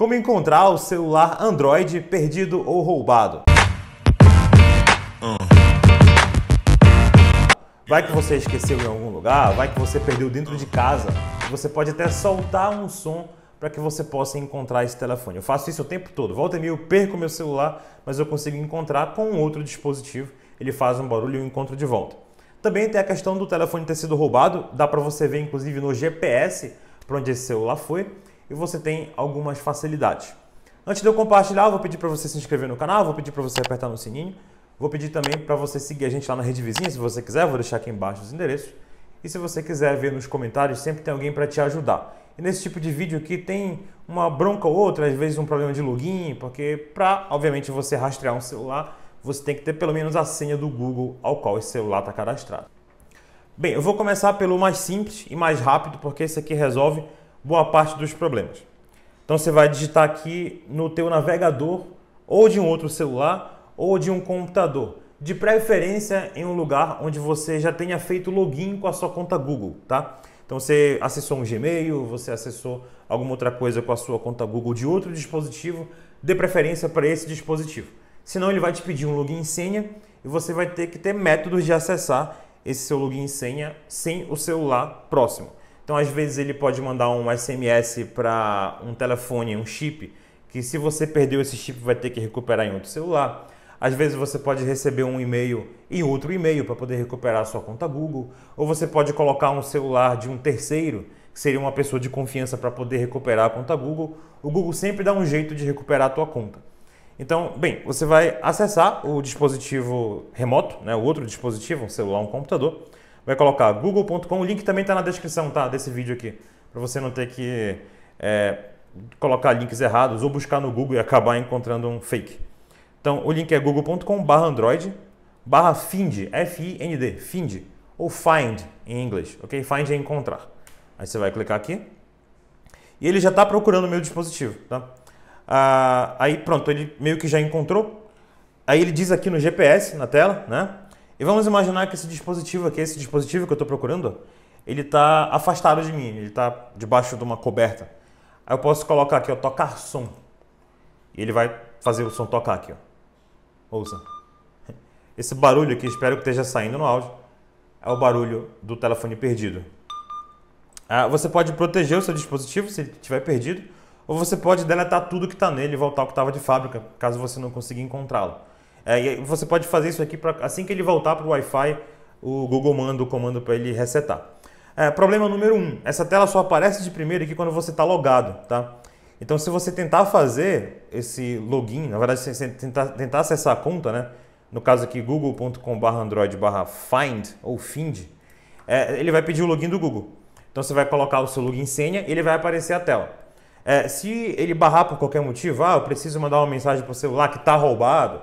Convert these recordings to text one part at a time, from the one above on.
Como encontrar o celular Android perdido ou roubado. Vai que você esqueceu em algum lugar, vai que você perdeu dentro de casa. Você pode até soltar um som para que você possa encontrar esse telefone. Eu faço isso o tempo todo. Volta e meia eu perco meu celular, mas eu consigo encontrar com outro dispositivo. Ele faz um barulho e eu encontro de volta. Também tem a questão do telefone ter sido roubado. Dá para você ver, inclusive, no GPS para onde esse celular foi e você tem algumas facilidades. Antes de eu compartilhar, eu vou pedir para você se inscrever no canal, vou pedir para você apertar no sininho, vou pedir também para você seguir a gente lá na rede vizinha, se você quiser, vou deixar aqui embaixo os endereços. E se você quiser ver nos comentários, sempre tem alguém para te ajudar. E nesse tipo de vídeo aqui tem uma bronca ou outra, às vezes um problema de login, porque para, obviamente, você rastrear um celular, você tem que ter pelo menos a senha do Google ao qual esse celular está cadastrado. Bem, eu vou começar pelo mais simples e mais rápido, porque esse aqui resolve boa parte dos problemas. Então você vai digitar aqui no teu navegador ou de um outro celular ou de um computador, de preferência em um lugar onde você já tenha feito login com a sua conta Google, tá? Então você acessou um Gmail, você acessou alguma outra coisa com a sua conta Google de outro dispositivo, dê preferência para esse dispositivo. Senão ele vai te pedir um login e senha e você vai ter que ter métodos de acessar esse seu login e senha sem o celular próximo. Então, às vezes, ele pode mandar um SMS para um telefone, um chip, que se você perdeu esse chip, vai ter que recuperar em outro celular. Às vezes você pode receber um e-mail e outro e-mail para poder recuperar a sua conta Google, ou você pode colocar um celular de um terceiro, que seria uma pessoa de confiança para poder recuperar a conta Google. O Google sempre dá um jeito de recuperar a tua conta. Então, bem, você vai acessar o dispositivo remoto, né, o outro dispositivo, um celular, um computador vai colocar google.com. O link também está na descrição tá, desse vídeo aqui, para você não ter que é, colocar links errados ou buscar no Google e acabar encontrando um fake. Então, o link é google.com.br Android barra find, F-I-N-D, find, ou find em inglês, ok? Find é encontrar. Aí você vai clicar aqui e ele já está procurando o meu dispositivo, tá? Ah, aí pronto, ele meio que já encontrou. Aí ele diz aqui no GPS, na tela, né? E vamos imaginar que esse dispositivo aqui, esse dispositivo que eu estou procurando, ele está afastado de mim, ele está debaixo de uma coberta. Aí eu posso colocar aqui, ó, tocar som. E ele vai fazer o som tocar aqui, ó. Ouça. Esse barulho aqui, espero que esteja saindo no áudio, é o barulho do telefone perdido. Ah, você pode proteger o seu dispositivo se ele estiver perdido, ou você pode deletar tudo que está nele e voltar ao que estava de fábrica, caso você não consiga encontrá-lo. É, você pode fazer isso aqui pra, assim que ele voltar para o Wi-Fi, o Google manda o comando para ele resetar. É, problema número 1. Um, essa tela só aparece de primeiro aqui quando você está logado, tá? Então, se você tentar fazer esse login, na verdade, se você tentar, tentar acessar a conta, né? No caso aqui, google.com/android/find ou find, é, ele vai pedir o login do Google. Então, você vai colocar o seu login senha e ele vai aparecer a tela. É, se ele barrar por qualquer motivo, ah, eu preciso mandar uma mensagem para o celular que está roubado,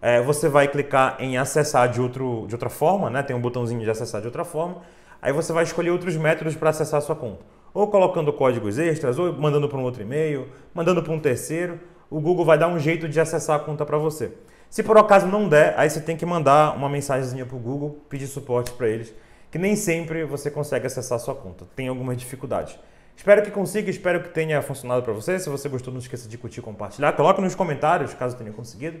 é, você vai clicar em acessar de, outro, de outra forma, né? tem um botãozinho de acessar de outra forma, aí você vai escolher outros métodos para acessar a sua conta. Ou colocando códigos extras, ou mandando para um outro e-mail, mandando para um terceiro, o Google vai dar um jeito de acessar a conta para você. Se por acaso não der, aí você tem que mandar uma mensagenzinha para o Google, pedir suporte para eles, que nem sempre você consegue acessar a sua conta, tem algumas dificuldades. Espero que consiga, espero que tenha funcionado para você. Se você gostou, não esqueça de curtir e compartilhar. Coloque nos comentários, caso tenha conseguido.